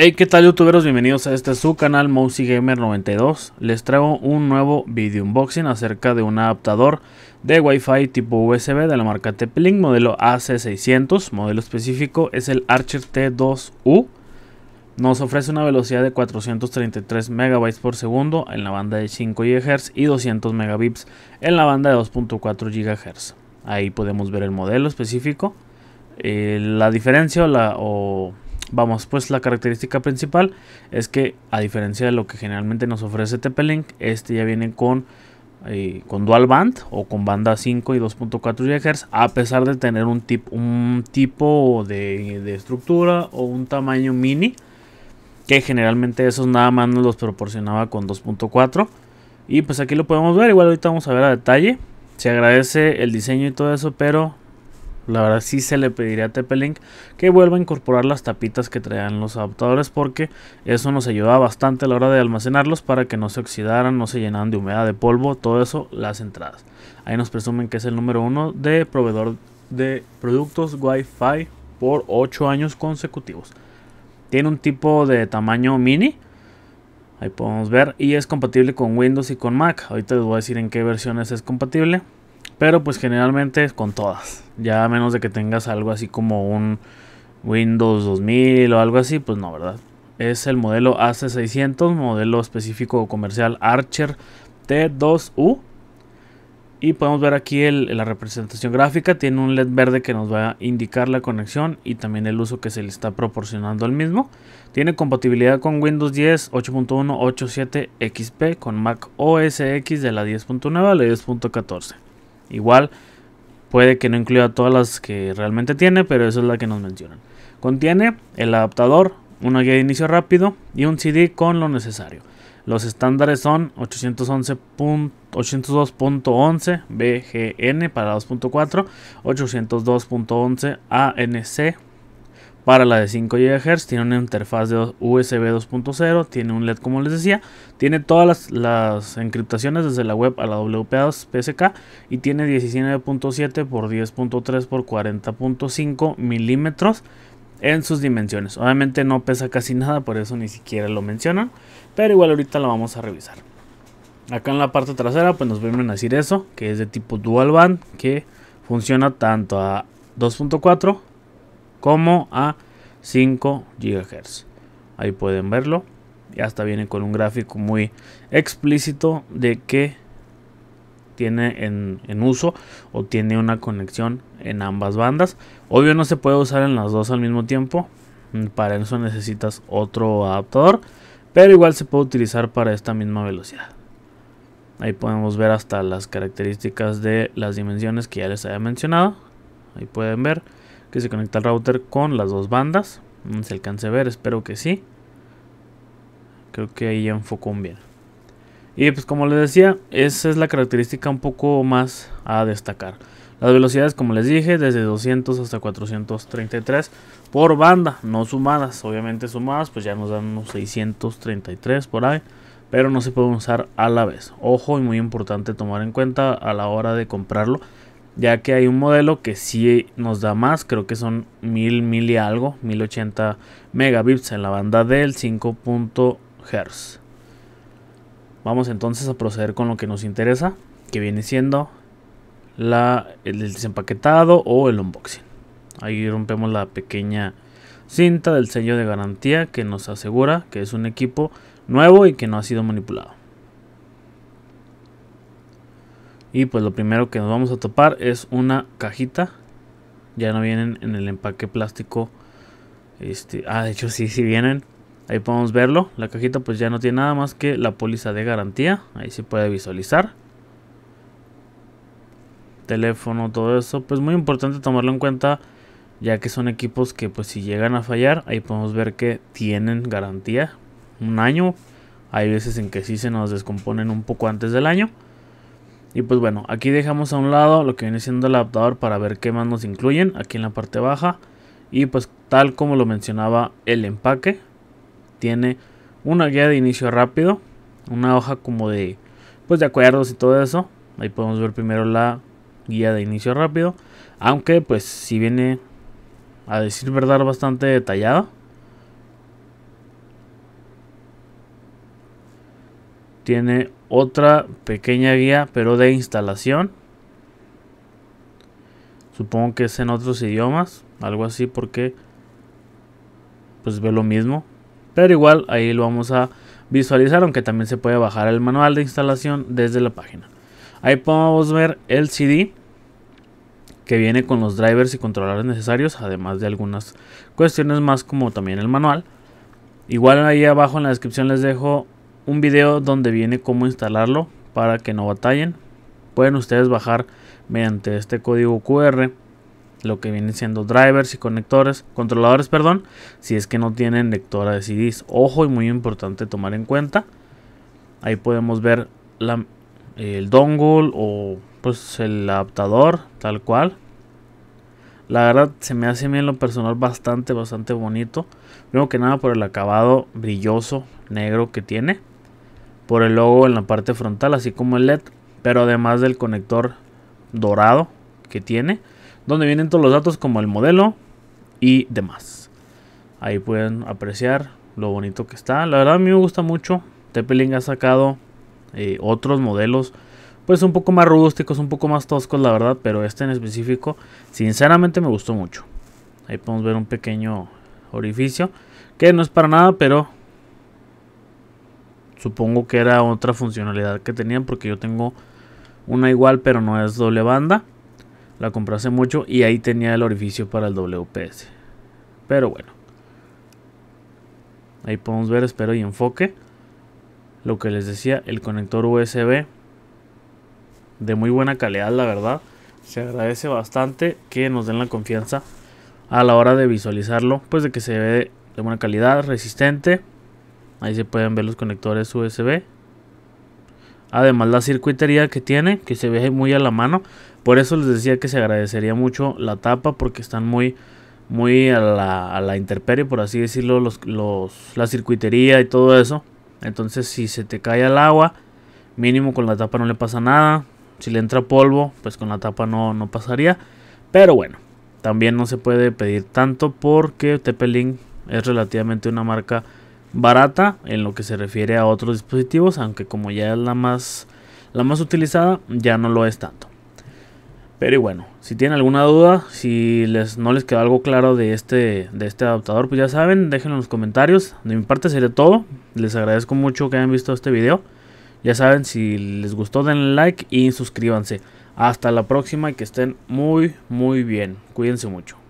Hey, ¿qué tal youtuberos? Bienvenidos a este su canal gamer 92 Les traigo un nuevo video unboxing acerca de un adaptador de Wi-Fi tipo USB de la marca tp modelo AC600. Modelo específico es el Archer T2U. Nos ofrece una velocidad de 433 MB por segundo en la banda de 5 GHz y 200 Mbps en la banda de 2.4 GHz. Ahí podemos ver el modelo específico. Eh, la diferencia o la... O Vamos, pues la característica principal es que a diferencia de lo que generalmente nos ofrece TP-Link, este ya viene con, eh, con dual band o con banda 5 y 2.4 GHz, a pesar de tener un, tip, un tipo de, de, estructura o un tamaño mini, que generalmente esos nada más nos los proporcionaba con 2.4. Y pues aquí lo podemos ver, igual ahorita vamos a ver a detalle. Se agradece el diseño y todo eso, pero la verdad sí se le pediría a TP-Link que vuelva a incorporar las tapitas que traían los adaptadores porque eso nos ayudaba bastante a la hora de almacenarlos para que no se oxidaran, no se llenaran de humedad, de polvo, todo eso, las entradas. Ahí nos presumen que es el número uno de proveedor de productos Wi-Fi por 8 años consecutivos. Tiene un tipo de tamaño mini, ahí podemos ver, y es compatible con Windows y con Mac. Ahorita les voy a decir en qué versiones es compatible. Pero pues generalmente con todas. Ya a menos de que tengas algo así como un Windows 2000 o algo así, pues no, ¿verdad? Es el modelo AC600, modelo específico comercial Archer T2U. Y podemos ver aquí la representación gráfica. Tiene un LED verde que nos va a indicar la conexión y también el uso que se le está proporcionando al mismo. Tiene compatibilidad con Windows 10 8.1 87 XP, con Mac OS X de la 10.9 a la 10.14. Igual, puede que no incluya todas las que realmente tiene, pero eso es la que nos mencionan. Contiene el adaptador, una guía de inicio rápido y un CD con lo necesario. Los estándares son 802.11 BGN para 2.4, 802.11 ANC para la de 5 GHz. Tiene una interfaz de USB 2.0. Tiene un LED como les decía. Tiene todas las, encriptaciones desde la web a la WPA PSK. Y tiene 19.7 x 10.3 x 40.5 milímetros en sus dimensiones. Obviamente no pesa casi nada, por eso ni siquiera lo mencionan. Pero igual ahorita lo vamos a revisar. Acá en la parte trasera pues nos vienen a decir eso, que es de tipo dual band, que funciona tanto a 2.4 como a 5 GHz. Ahí pueden verlo. y hasta viene con un gráfico muy explícito de que tiene en, en, uso o tiene una conexión en ambas bandas. Obvio no se puede usar en las dos al mismo tiempo. Mm, para eso necesitas otro adaptador. Pero igual se puede utilizar para esta misma velocidad. Ahí podemos ver hasta las características de las dimensiones que ya les había mencionado. Ahí pueden ver que se conecta al router con las dos bandas. No mm, se alcance a ver, espero que sí. Creo que ahí ya enfocó un bien. Y pues como les decía, esa es la característica un poco más a destacar. Las velocidades, como les dije, desde 200 hasta 433 por banda, no sumadas. Obviamente sumadas, pues ya nos dan unos 633 por ahí, pero no se pueden usar a la vez. Ojo y muy importante tomar en cuenta a la hora de comprarlo, ya que hay un modelo que sí nos da más, creo que son 1000, 1000 y algo, 1080 megabits en la banda del hertz Vamos entonces a proceder con lo que nos interesa, que viene siendo la, el desempaquetado o el unboxing. Ahí rompemos la pequeña cinta del sello de garantía que nos asegura que es un equipo nuevo y que no ha sido manipulado. Y pues lo primero que nos vamos a topar es una cajita. Ya no vienen en el empaque plástico. Este, ah, de hecho sí, sí vienen. Ahí podemos verlo. La cajita pues ya no tiene nada más que la póliza de garantía. Ahí se puede visualizar. Teléfono, todo eso. Pues muy importante tomarlo en cuenta. Ya que son equipos que pues si llegan a fallar. Ahí podemos ver que tienen garantía. Un año. Hay veces en que sí se nos descomponen un poco antes del año. Y pues bueno, aquí dejamos a un lado lo que viene siendo el adaptador para ver qué más nos incluyen aquí en la parte baja. Y pues tal como lo mencionaba el empaque, tiene una guía de inicio rápido, una hoja como de pues de acuerdos y todo eso. Ahí podemos ver primero la guía de inicio rápido, aunque pues si viene a decir verdad bastante detallada tiene otra pequeña guía, pero de instalación. Supongo que es en otros idiomas, algo así, porque pues ve lo mismo. Pero igual ahí lo vamos a visualizar, aunque también se puede bajar el manual de instalación desde la página. Ahí podemos ver el CD que viene con los drivers y controladores necesarios, además de algunas cuestiones más como también el manual. Igual ahí abajo en la descripción les dejo un video donde viene cómo instalarlo para que no batallen. Pueden ustedes bajar mediante este código QR lo que viene siendo drivers y conectores, controladores, perdón, si es que no tienen lectora de CDs. Ojo y muy importante tomar en cuenta. Ahí podemos ver el dongle o pues el adaptador tal cual. La verdad se me hace a en lo personal bastante, bastante bonito. Primero que nada por el acabado brilloso negro que tiene por el logo en la parte frontal, así como el LED, pero además del conector dorado que tiene, donde vienen todos los datos como el modelo y demás. Ahí pueden apreciar lo bonito que está. La verdad a mí me gusta mucho. Teppeling ha sacado eh, otros modelos pues un poco más rústicos, un poco más toscos la verdad, pero este en específico sinceramente me gustó mucho. Ahí podemos ver un pequeño orificio que no es para nada, pero Supongo que era otra funcionalidad que tenían porque yo tengo una igual pero no es doble banda. La compré hace mucho y ahí tenía el orificio para el WPS. Pero bueno. Ahí podemos ver, espero y enfoque. Lo que les decía, el conector USB. De muy buena calidad, la verdad. Se agradece bastante que nos den la confianza a la hora de visualizarlo. Pues de que se ve de buena calidad, resistente. Ahí se pueden ver los conectores USB. Además la circuitería que tiene, que se ve muy a la mano. Por eso les decía que se agradecería mucho la tapa porque están muy, muy a la, a la intemperie, por así decirlo, los, la circuitería y todo eso. Entonces si se te cae al agua, mínimo con la tapa no le pasa nada. Si le entra polvo, pues con la tapa no, no pasaría. Pero bueno, también no se puede pedir tanto porque tp es relativamente una marca barata en lo que se refiere a otros dispositivos, aunque como ya es la más, la más utilizada, ya no lo es tanto. Pero y bueno, si tienen alguna duda, si les, no les quedó algo claro de este, de este adaptador, pues ya saben, déjenlo en los comentarios. De mi parte sería todo. Les agradezco mucho que hayan visto este video. Ya saben, si les gustó denle like y suscríbanse. Hasta la próxima y que estén muy, muy bien. Cuídense mucho.